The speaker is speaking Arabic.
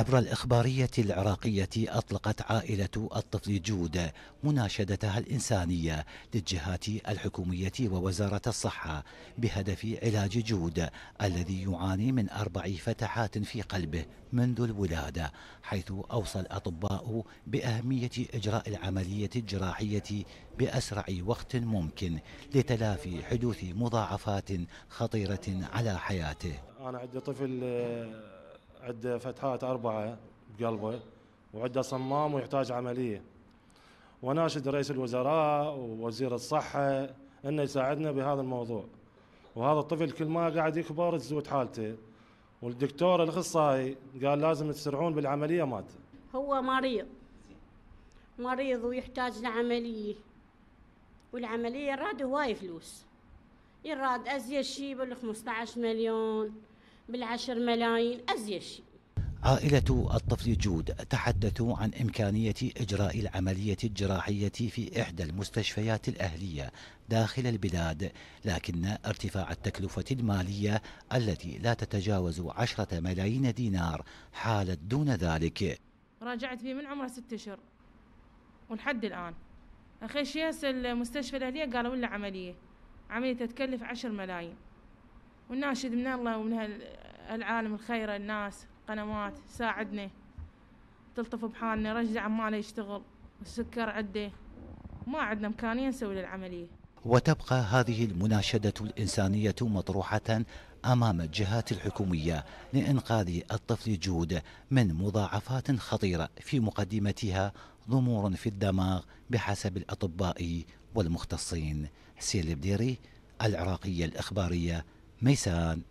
عبر الإخبارية العراقية أطلقت عائلة الطفل جود مناشدتها الإنسانية للجهات الحكومية ووزارة الصحة بهدف علاج جود الذي يعاني من أربع فتحات في قلبه منذ الولادة حيث أوصى الأطباء بأهمية إجراء العملية الجراحية بأسرع وقت ممكن لتلافي حدوث مضاعفات خطيرة على حياته أنا عندي طفل آه، عنده فتحات أربعة بقلبه وعنده صمام ويحتاج عملية وناشد رئيس الوزراء ووزير الصحة أنه يساعدنا بهذا الموضوع وهذا الطفل كل ما قاعد يكبر تزود حالته والدكتور الاخصائي قال لازم تسرعون بالعمليه مات هو مريض مريض ويحتاج لعمليه والعمليه راد هواي فلوس يراد ازيد شيء بالخمسة عشر مليون بالعشر ملايين أزيد شيء عائلة الطفل جود تحدثوا عن إمكانية إجراء العملية الجراحية في إحدى المستشفيات الأهلية داخل البلاد لكن ارتفاع التكلفة المالية التي لا تتجاوز عشرة ملايين دينار حالت دون ذلك راجعت فيه من عمره ست أشهر ولحد الآن أخي شياس المستشفى الأهلية قالوا له عملية عملية تتكلف عشر ملايين وناشد من الله ومن هالعالم الخير الناس قنوات ساعدنا تلطف بحالنا رجع عماله يشتغل السكر عده ما عندنا إمكانية نسوي العمليه وتبقى هذه المناشدة الإنسانية مطروحة أمام الجهات الحكومية لإنقاذ الطفل جود من مضاعفات خطيرة في مقدمتها ضمور في الدماغ بحسب الأطباء والمختصين سيل العراقية الإخبارية ميسان